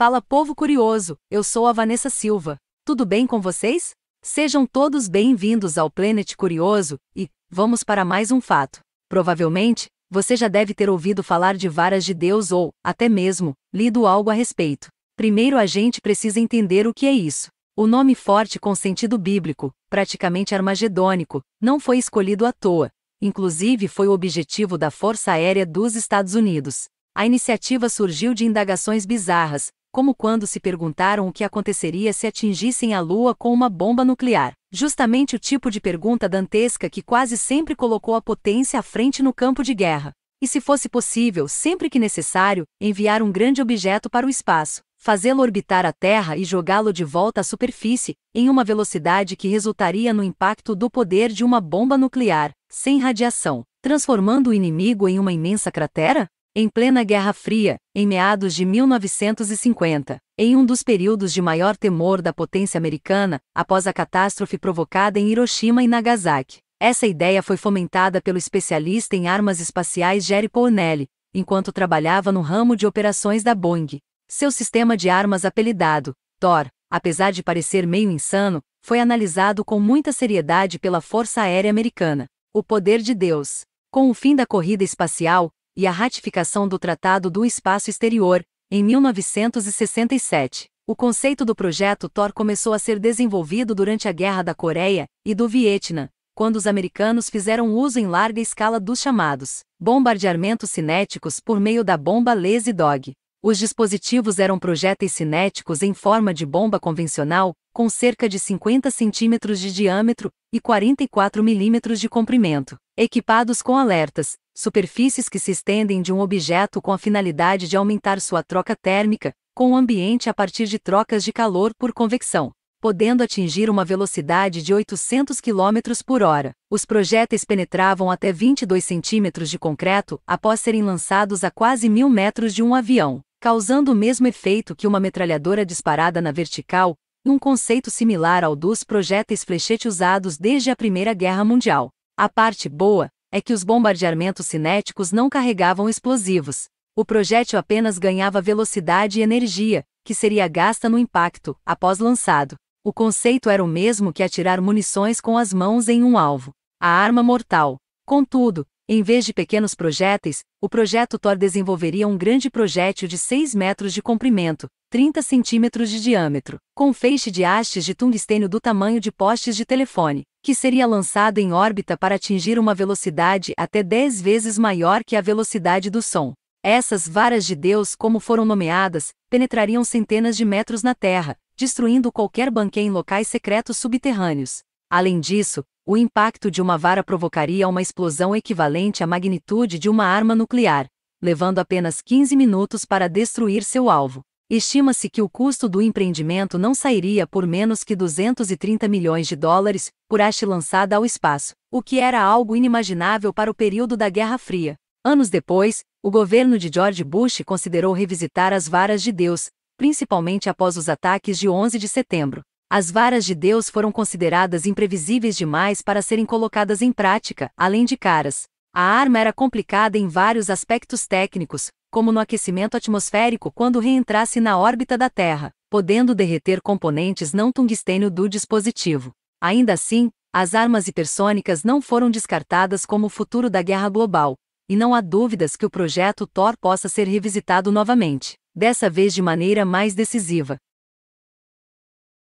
Fala povo curioso, eu sou a Vanessa Silva. Tudo bem com vocês? Sejam todos bem-vindos ao Planet Curioso e vamos para mais um fato. Provavelmente, você já deve ter ouvido falar de varas de Deus ou, até mesmo, lido algo a respeito. Primeiro a gente precisa entender o que é isso. O nome forte com sentido bíblico, praticamente armagedônico, não foi escolhido à toa. Inclusive foi o objetivo da Força Aérea dos Estados Unidos. A iniciativa surgiu de indagações bizarras, como quando se perguntaram o que aconteceria se atingissem a Lua com uma bomba nuclear. Justamente o tipo de pergunta dantesca que quase sempre colocou a potência à frente no campo de guerra. E se fosse possível, sempre que necessário, enviar um grande objeto para o espaço, fazê-lo orbitar a Terra e jogá-lo de volta à superfície, em uma velocidade que resultaria no impacto do poder de uma bomba nuclear, sem radiação, transformando o inimigo em uma imensa cratera? Em plena Guerra Fria, em meados de 1950, em um dos períodos de maior temor da potência americana, após a catástrofe provocada em Hiroshima e Nagasaki, essa ideia foi fomentada pelo especialista em armas espaciais Jerry Pornelli, enquanto trabalhava no ramo de operações da Boeing. Seu sistema de armas apelidado, Thor, apesar de parecer meio insano, foi analisado com muita seriedade pela Força Aérea Americana. O poder de Deus. Com o fim da corrida espacial, e a ratificação do Tratado do Espaço Exterior, em 1967. O conceito do projeto Thor começou a ser desenvolvido durante a Guerra da Coreia e do Vietnã, quando os americanos fizeram uso em larga escala dos chamados bombardeamentos cinéticos por meio da bomba Lazy Dog. Os dispositivos eram projéteis cinéticos em forma de bomba convencional, com cerca de 50 centímetros de diâmetro e 44 milímetros de comprimento, equipados com alertas, superfícies que se estendem de um objeto com a finalidade de aumentar sua troca térmica com o ambiente a partir de trocas de calor por convecção podendo atingir uma velocidade de 800 km por hora. Os projéteis penetravam até 22 centímetros de concreto após serem lançados a quase mil metros de um avião causando o mesmo efeito que uma metralhadora disparada na vertical, num conceito similar ao dos projéteis flechete usados desde a Primeira Guerra Mundial. A parte boa é que os bombardeamentos cinéticos não carregavam explosivos. O projétil apenas ganhava velocidade e energia, que seria gasta no impacto, após lançado. O conceito era o mesmo que atirar munições com as mãos em um alvo. A arma mortal, contudo, em vez de pequenos projéteis, o projeto Thor desenvolveria um grande projétil de 6 metros de comprimento, 30 centímetros de diâmetro, com feixe de hastes de tungstênio do tamanho de postes de telefone, que seria lançado em órbita para atingir uma velocidade até 10 vezes maior que a velocidade do som. Essas varas de Deus, como foram nomeadas, penetrariam centenas de metros na Terra, destruindo qualquer banquê em locais secretos subterrâneos. Além disso, o impacto de uma vara provocaria uma explosão equivalente à magnitude de uma arma nuclear, levando apenas 15 minutos para destruir seu alvo. Estima-se que o custo do empreendimento não sairia por menos que 230 milhões de dólares por haste lançada ao espaço, o que era algo inimaginável para o período da Guerra Fria. Anos depois, o governo de George Bush considerou revisitar as varas de Deus, principalmente após os ataques de 11 de setembro. As varas de Deus foram consideradas imprevisíveis demais para serem colocadas em prática, além de caras. A arma era complicada em vários aspectos técnicos, como no aquecimento atmosférico quando reentrasse na órbita da Terra, podendo derreter componentes não tungstênio do dispositivo. Ainda assim, as armas hipersônicas não foram descartadas como o futuro da guerra global, e não há dúvidas que o projeto Thor possa ser revisitado novamente, dessa vez de maneira mais decisiva.